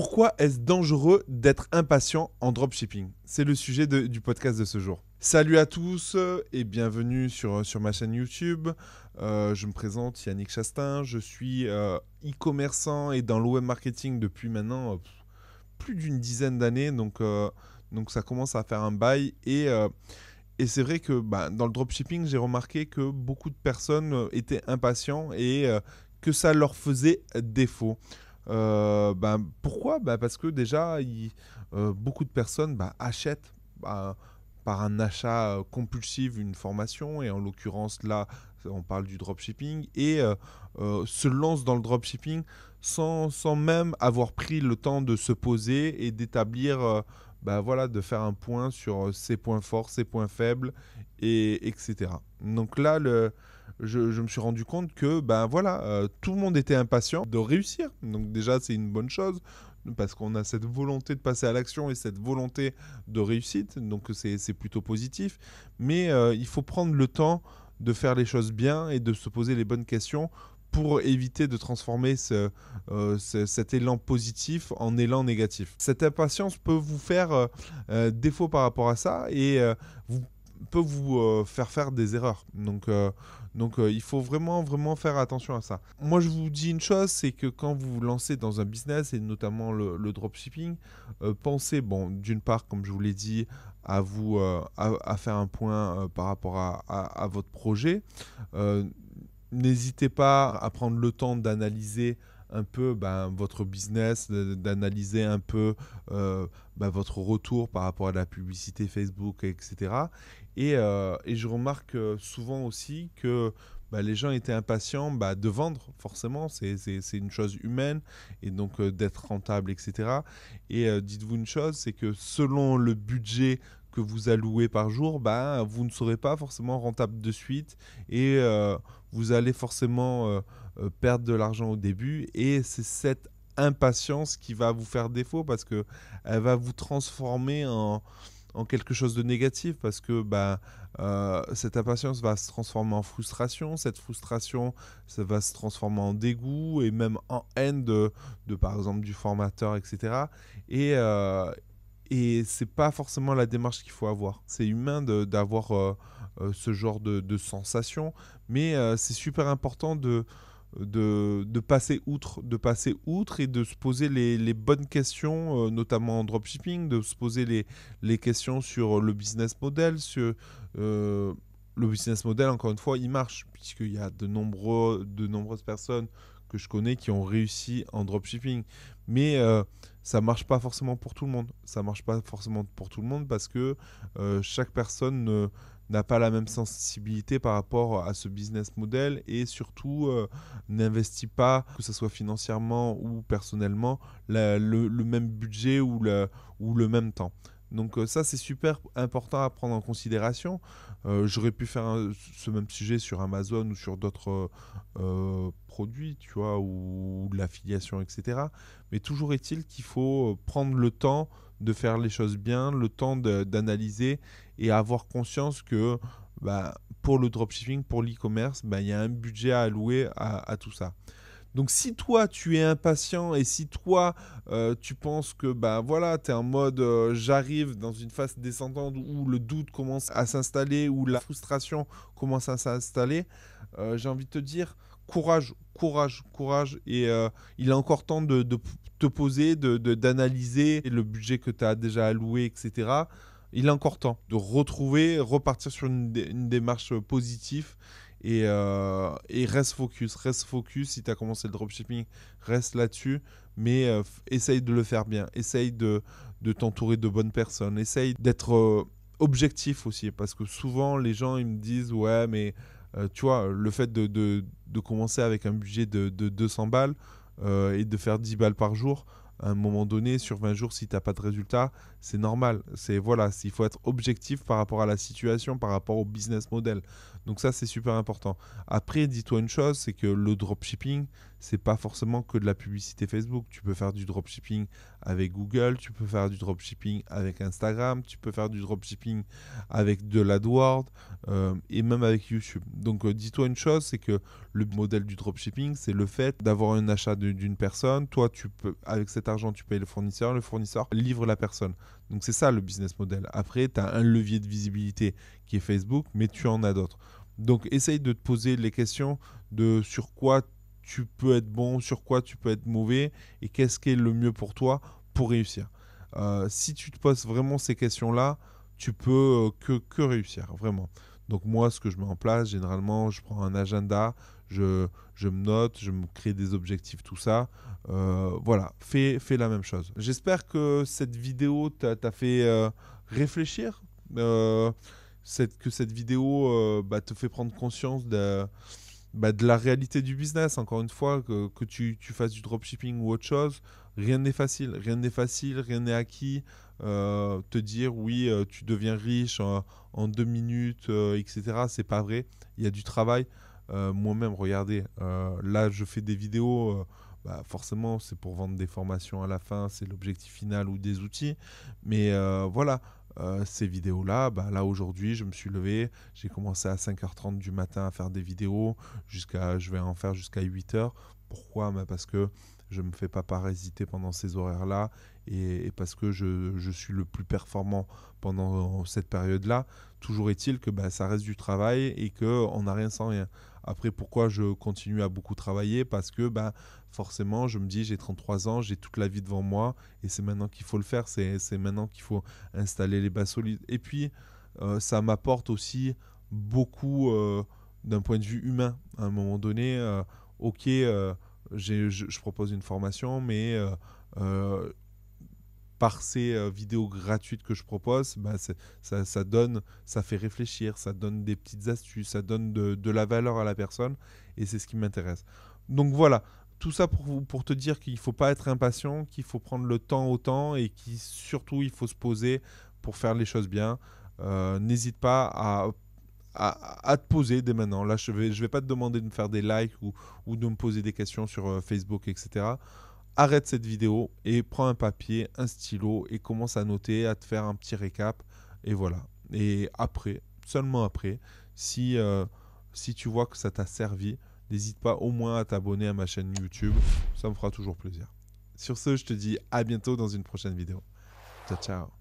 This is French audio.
Pourquoi est-ce dangereux d'être impatient en dropshipping C'est le sujet du podcast de ce jour. Salut à tous et bienvenue sur, sur ma chaîne YouTube. Euh, je me présente Yannick Chastain, je suis euh, e-commerçant et dans le web marketing depuis maintenant euh, plus d'une dizaine d'années, donc, donc ça commence à faire un bail et... c'est vrai que bah, dans le dropshipping, j'ai remarqué que beaucoup de personnes étaient impatients et que ça leur faisait défaut. Euh, ben, pourquoi ben, Parce que déjà, il, euh, beaucoup de personnes ben, achètent par un achat euh, compulsif une formation, et en l'occurrence là, on parle du dropshipping, et se lancent dans le dropshipping sans, sans, même avoir pris le temps de se poser et d'établir... ben voilà, de faire un point sur ses points forts, ses points faibles, et etc. Donc là, le, je, me suis rendu compte que ben voilà, euh, tout le monde était impatient de réussir. Donc déjà, c'est une bonne chose parce qu'on a cette volonté de passer à l'action et cette volonté de réussite. Donc c'est plutôt positif. Mais euh, il faut prendre le temps de faire les choses bien et de se poser les bonnes questions pour éviter de transformer ce, euh, cet élan positif en élan négatif. Cette impatience peut vous faire défaut par rapport à ça et vous, peut vous faire faire des erreurs. Donc donc euh, il faut vraiment, vraiment faire attention à ça. Moi, je vous dis une chose, c'est que quand vous vous lancez dans un business, et notamment le, dropshipping, euh, pensez, bon, d'une part, comme je vous l'ai dit, à vous euh, faire un point par rapport à votre projet. N'hésitez pas à prendre le temps d'analyser un peu ben, votre business, d'analyser un peu euh, ben, votre retour par rapport à la publicité Facebook, etc. Et, euh, et je remarque euh, souvent aussi que ben, les gens étaient impatients bah, de vendre, forcément, c'est une chose humaine, et donc d'être rentable, etc. Et dites-vous une chose, c'est que selon le budget que vous allouez par jour, ben vous ne serez pas forcément rentable de suite et euh, vous allez forcément euh, euh, perdre de l'argent au début. Et c'est cette impatience qui va vous faire défaut parce que elle va vous transformer en, en quelque chose de négatif parce que ben cette impatience va se transformer en frustration, cette frustration ça va se transformer en dégoût et même en haine de, de par exemple du formateur, etc. Et, et c'est pas forcément la démarche qu'il faut avoir. C'est humain d'avoir euh, euh, ce genre de, sensation, mais euh, c'est super important de, de, passer outre, de passer outre et de se poser les, bonnes questions, notamment en dropshipping, de se poser les, questions sur le business model, sur le business model. Encore une fois, il marche puisqu'il y a de nombreux, de nombreuses personnes que je connais qui ont réussi en dropshipping. Mais ça euh, ça marche pas forcément pour tout le monde. Ça marche pas forcément pour tout le monde parce que euh, chaque personne euh, n'a pas la même sensibilité par rapport à ce business model et surtout n'investit pas, que ce soit financièrement ou personnellement, le, même budget ou, ou le même temps. Donc euh, ça, c'est super important à prendre en considération. Euh, j'aurais pu faire ce même sujet sur Amazon ou sur d'autres euh, produits, tu vois, ou, de l'affiliation, etc. Mais toujours est-il qu'il faut prendre le temps de faire les choses bien, le temps d'analyser et avoir conscience que bah, pour le dropshipping, pour l'e-commerce, bah, il y a un budget à allouer à tout ça. Donc si toi tu es impatient et si toi euh, tu penses que ben voilà, tu es en mode euh, j'arrive dans une phase descendante où le doute commence à s'installer, ou la frustration commence à s'installer, euh, j'ai envie de te dire courage, courage, courage et il est encore temps de, te poser, d'analyser de, d'analyser le budget que tu as déjà alloué, etc. Il est encore temps de retrouver, repartir sur une démarche positive euh, et, reste focus, reste focus. Si tu as commencé le dropshipping, reste là-dessus, mais euh, essaye de le faire bien, essaye de, t'entourer de bonnes personnes, essaye d'être euh, objectif aussi, parce que souvent les gens ils me disent Ouais, mais tu vois, le fait de, de, commencer avec un budget de, 200 balles et de faire 10 balles par jour, à un moment donné, sur 20 jours, si tu n'as pas de résultat, c'est normal. C'est voilà, il faut être objectif par rapport à la situation, par rapport au business model. Donc ça, c'est super important. Après, dis-toi une chose, c'est que le dropshipping, c'est pas forcément que de la publicité Facebook. Tu peux faire du dropshipping avec Google, tu peux faire du dropshipping avec Instagram, tu peux faire du dropshipping avec de l'AdWord euh, et même avec YouTube. Donc euh, dis-toi une chose, c'est que le modèle du dropshipping, c'est le fait d'avoir un achat d'une personne. Toi, tu peux avec cette argent, tu payes le fournisseur, le fournisseur livre la personne. Donc c'est ça le business model. Après, tu as un levier de visibilité qui est Facebook, mais tu en as d'autres. Donc essaye de te poser les questions de sur quoi tu peux être bon, sur quoi tu peux être mauvais, et qu'est-ce qui est le mieux pour toi pour réussir. Euh, si tu te poses vraiment ces questions-là, tu peux euh, que, que réussir, vraiment. Donc moi, ce que je mets en place, généralement, je prends un agenda, je, je me note, je me crée des objectifs, tout ça. Euh, voilà, fais, fais la même chose. J'espère que cette vidéo t'a fait euh, réfléchir, euh, que cette vidéo bah, te fait prendre conscience de, bah, de la réalité du business. Encore une fois, que, tu, tu, fasses du dropshipping ou autre chose, rien n'est facile, rien n'est facile, rien n'est acquis. te dire oui, tu deviens riche en, en deux minutes, etc. C'est pas vrai. Il y a du travail. Euh, moi-même, regardez, euh, là je fais des vidéos. Euh, bah, forcément, c'est pour vendre des formations à la fin, c'est l'objectif final ou des outils. Mais voilà, ces vidéos-là, bah là aujourd'hui, je me suis levé, j'ai commencé à 5h30 du matin à faire des vidéos, jusqu'à, je vais en faire jusqu'à 8h. Pourquoi bah, Parce que je ne me fais pas parasiter pendant ces horaires-là et, parce que je, je, suis le plus performant pendant cette période-là. Toujours est-il que bah, ça reste du travail et qu'on n'a rien sans rien. Après, pourquoi je continue à beaucoup travailler Parce que bah, forcément, je me dis, j'ai 33 ans, j'ai toute la vie devant moi, et c'est maintenant qu'il faut le faire, c'est maintenant qu'il faut installer les bases solides. Et puis, euh, ça m'apporte aussi beaucoup euh, d'un point de vue humain. À un moment donné, euh, ok, je, propose une formation, mais par ces euh, vidéos gratuites que je propose, bah, ça, donne, ça fait réfléchir, ça donne des petites astuces, ça donne de, la valeur à la personne, et c'est ce qui m'intéresse. Donc voilà, tout ça pour, te dire qu'il ne faut pas être impatient, qu'il faut prendre le temps au temps, et qu'il surtout il faut se poser pour faire les choses bien. Euh, n'hésite pas à te poser dès maintenant. Là, je ne vais, pas te demander de me faire des likes ou, de me poser des questions sur euh, Facebook, etc arrête cette vidéo et prends un papier, un stylo et commence à noter, à te faire un petit récap. Et voilà. Et après, seulement après, si, euh, si tu vois que ça t'a servi, n'hésite pas au moins à t'abonner à ma chaîne YouTube. Ça me fera toujours plaisir. Sur ce, je te dis à bientôt dans une prochaine vidéo. Ciao, ciao.